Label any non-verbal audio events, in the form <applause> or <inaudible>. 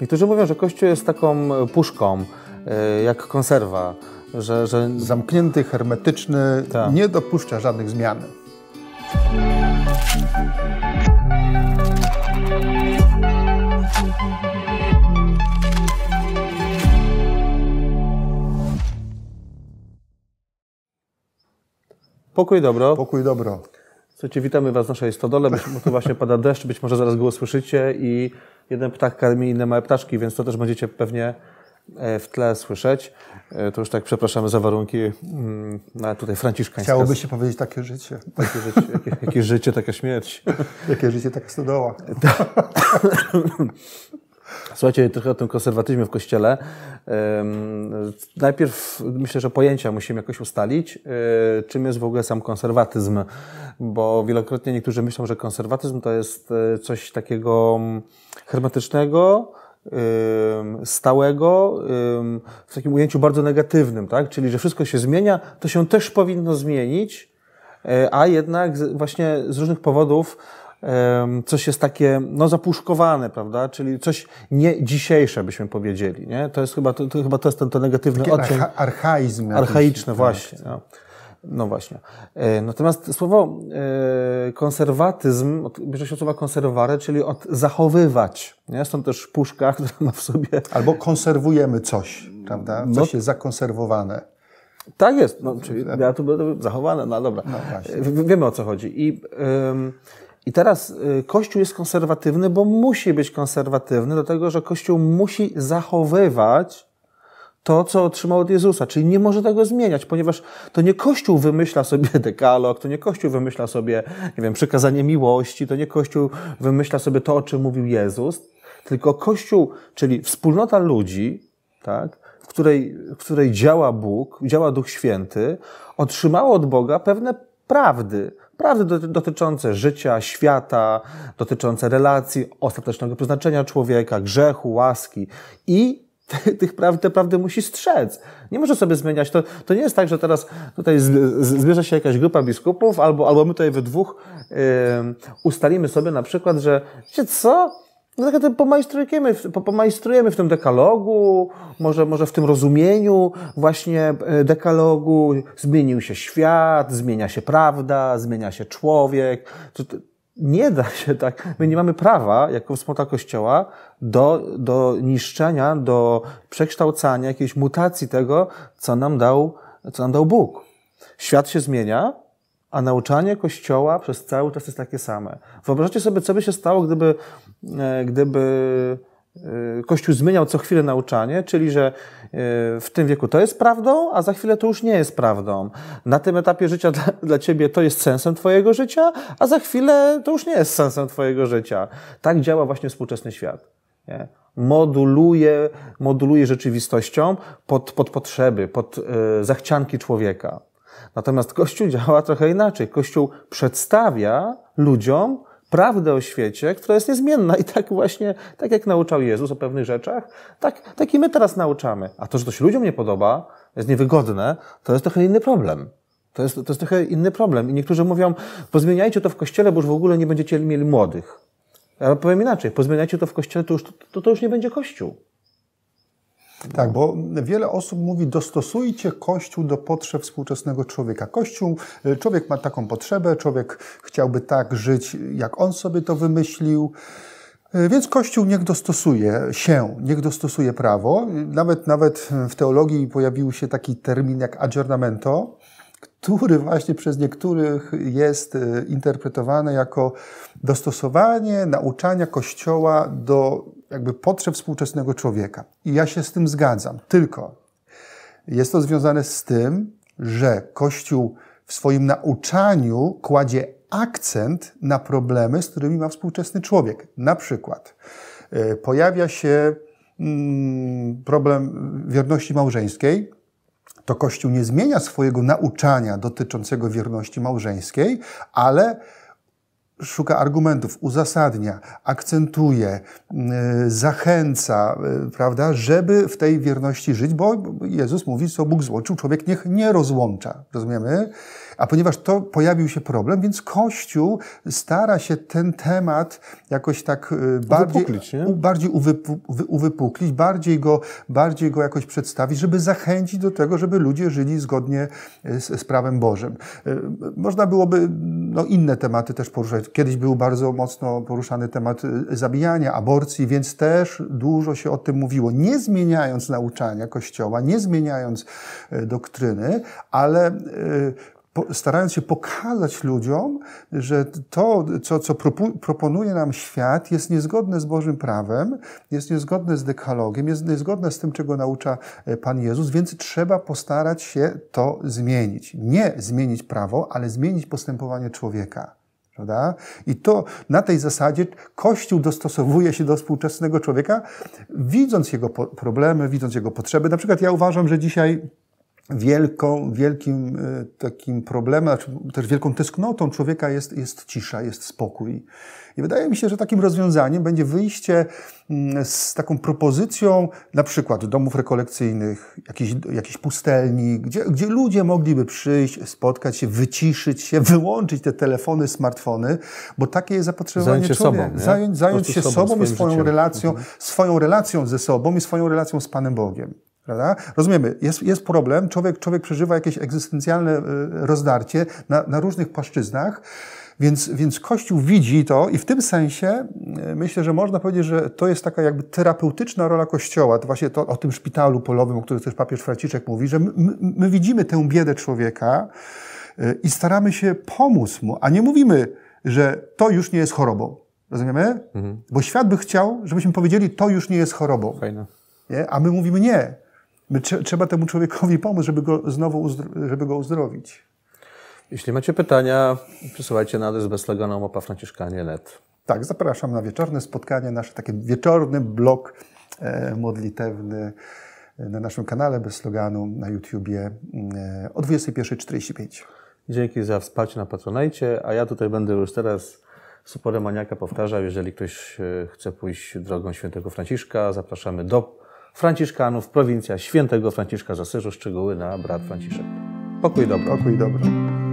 Niektórzy mówią, że Kościół jest taką e, puszką, e, jak konserwa. Że, że... Zamknięty, hermetyczny, Ta. nie dopuszcza żadnych zmian. Pokój dobro. Pokój dobro. Słuchajcie, witamy Was w naszej stodole, bo tu właśnie pada deszcz, być może zaraz go usłyszycie i Jeden ptak karmi inne małe ptaszki, więc to też będziecie pewnie e, w tle słyszeć. E, to już tak przepraszamy za warunki mm, no, tutaj franciszkańskie. Chciałoby się powiedzieć takie życie. Takie życie, jakie, jakie życie, taka śmierć. <laughs> Jakie życie, taka stodoła. Tak. <laughs> Słuchajcie, trochę o tym konserwatyzmie w kościele. Najpierw myślę, że pojęcia musimy jakoś ustalić, e, czym jest w ogóle sam konserwatyzm, bo wielokrotnie niektórzy myślą, że konserwatyzm to jest e, coś takiego mm, hermetycznego, stałego, w takim ujęciu bardzo negatywnym, tak? Czyli, że wszystko się zmienia, to się też powinno zmienić, e, a jednak właśnie z różnych powodów coś jest takie, no, zapuszkowane, prawda? Czyli coś nie dzisiejsze, byśmy powiedzieli, nie? To jest chyba, to, to chyba to jest ten, to negatywny Taki odcień. Archa archaizm. Archaiczny, jakiś, właśnie. Tak. No. No właśnie. E, natomiast słowo e, konserwatyzm bierze się od słowa konserware, czyli od zachowywać. Nie? Stąd też puszka, <laughs> która ma w sobie. Albo konserwujemy coś, prawda? Coś no. jest zakonserwowane. Tak jest. No, czyli ja tu będę zachowane, no dobra. No Wiemy o co chodzi. I. I teraz y, Kościół jest konserwatywny, bo musi być konserwatywny, dlatego że Kościół musi zachowywać to, co otrzymał od Jezusa, czyli nie może tego zmieniać, ponieważ to nie Kościół wymyśla sobie <laughs> dekalog, to nie Kościół wymyśla sobie, nie wiem, przekazanie miłości, to nie Kościół wymyśla sobie to, o czym mówił Jezus, tylko Kościół, czyli wspólnota ludzi, tak, w której, w której działa Bóg, działa Duch Święty, otrzymało od Boga pewne prawdy. Prawdy dotyczące życia, świata, dotyczące relacji, ostatecznego przeznaczenia człowieka, grzechu, łaski. I <laughs> tych praw, te prawdy musi strzec. Nie może sobie zmieniać. To, to nie jest tak, że teraz tutaj zbierze się jakaś grupa biskupów, albo, albo my tutaj we dwóch yy, ustalimy sobie na przykład, że wiecie co? No tak to pomajstrujemy, pomajstrujemy w tym dekalogu, może, może w tym rozumieniu właśnie e, dekalogu. Zmienił się świat, zmienia się prawda, zmienia się człowiek. Nie da się tak. My nie mamy prawa, jako wspólnota Kościoła, do, do niszczenia, do przekształcania, jakiejś mutacji tego, co nam dał, co nam dał Bóg. Świat się zmienia, a nauczanie Kościoła przez cały czas jest takie same. Wyobraźcie sobie, co by się stało, gdyby, e, gdyby e, Kościół zmieniał co chwilę nauczanie, czyli że e, w tym wieku to jest prawdą, a za chwilę to już nie jest prawdą. Na tym etapie życia dla, <laughs> dla ciebie to jest sensem twojego życia, a za chwilę to już nie jest sensem twojego życia. Tak działa właśnie współczesny świat. Nie? Moduluje, moduluje rzeczywistością pod, pod potrzeby, pod y, zachcianki człowieka. Natomiast Kościół działa trochę inaczej. Kościół przedstawia ludziom prawdę o świecie, która jest niezmienna i tak właśnie, tak jak nauczał Jezus o pewnych rzeczach, tak, tak i my teraz nauczamy. A to, że to się ludziom nie podoba, jest niewygodne, to jest trochę inny problem. To jest, to jest trochę inny problem. I niektórzy mówią, pozmieniajcie to w kościele, bo już w ogóle nie będziecie mieli młodych. Ale powiem inaczej, pozmieniajcie to w kościele, to już, to, to już nie będzie kościół. Tak, bo wiele osób mówi, dostosujcie Kościół do potrzeb współczesnego człowieka. Kościół, y, człowiek ma taką potrzebę, człowiek chciałby tak żyć, jak on sobie to wymyślił. Y, więc Kościół niech dostosuje się, niech dostosuje prawo. Nawet, nawet w teologii pojawił się taki termin jak adjournamento, który właśnie przez niektórych jest y, interpretowany jako dostosowanie nauczania Kościoła do jakby potrzeb współczesnego człowieka. I ja się z tym zgadzam. Tylko jest to związane z tym, że Kościół w swoim nauczaniu kładzie akcent na problemy, z którymi ma współczesny człowiek. Na przykład e, pojawia się mm, problem wierności małżeńskiej, to Kościół nie zmienia swojego nauczania dotyczącego wierności małżeńskiej, ale szuka argumentów, uzasadnia, akcentuje, y, zachęca, y, prawda, żeby w tej wierności żyć, bo Jezus mówi, co Bóg złączył, człowiek niech nie rozłącza. Rozumiemy? A ponieważ to pojawił się problem, więc Kościół stara się ten temat jakoś tak y, bardziej, uwypuklić, nie? bardziej uwypu, uwypuklić, bardziej go, bardziej go jakoś przedstawić, żeby zachęcić do tego, żeby ludzie żyli zgodnie z, z prawem Bożym. Można byłoby no, inne tematy też poruszać Kiedyś był bardzo mocno poruszany temat y, zabijania, aborcji, więc też dużo się o tym mówiło. Nie zmieniając nauczania Kościoła, nie zmieniając y, doktryny, ale y, starając się pokazać ludziom, że to, co, co proponuje nam świat, jest niezgodne z Bożym prawem, jest niezgodne z dekalogiem, jest niezgodne z tym, czego naucza Pan Jezus, więc trzeba postarać się to zmienić. Nie zmienić prawo, ale zmienić postępowanie człowieka. Prawda? I to na tej zasadzie Kościół dostosowuje się do współczesnego człowieka, widząc jego problemy, widząc jego potrzeby. Na przykład ja uważam, że dzisiaj wielką, wielkim e, takim problemem, znaczy też wielką tęsknotą człowieka jest, jest cisza, jest spokój. I wydaje mi się, że takim rozwiązaniem będzie wyjście mm, z taką propozycją na przykład domów rekolekcyjnych, jakiejś jakiejś pustelni, gdzie, gdzie ludzie mogliby przyjść, spotkać się, wyciszyć się, wyłączyć te telefony, smartfony, bo takie jest zapotrzebowanie zająć się człowieka. Sobą, nie? zająć, zająć się sobą, sobą i swoją relacją, mhm. swoją relacją ze sobą i swoją relacją z Panem Bogiem. Prawda? Rozumiemy, jest, jest problem, człowiek, człowiek przeżywa jakieś egzystencjalne e, rozdarcie na, na różnych płaszczyznach, więc, więc Kościół widzi to i w tym sensie e, myślę, że można powiedzieć, że to jest taka jakby terapeutyczna rola Kościoła. To właśnie to o tym szpitalu polowym, o którym też papież Franciszek mówi, że my, my widzimy tę biedę człowieka e, i staramy się pomóc mu, a nie mówimy, że to już nie jest chorobą. Rozumiemy? Mhm. Bo świat by chciał, żebyśmy powiedzieli, to już nie jest chorobą. Fajne. Nie? A my mówimy nie trzeba temu człowiekowi pomóc, żeby go znowu żeby go uzdrowić. Jeśli macie pytania, przesyłajcie na adres net. Tak, zapraszam na wieczorne spotkanie, nasz taki wieczorny blog e, modlitewny e, na naszym kanale bez sloganu na YouTubie e, o 21.45. Dzięki za wsparcie na Patronajcie, a ja tutaj będę już teraz suporem maniaka powtarzał, jeżeli ktoś chce pójść drogą świętego Franciszka, zapraszamy do Franciszkanów, prowincja świętego Franciszka z Asyżu, szczegóły na brat Franciszek. Pokój dobry. Pokój dobry.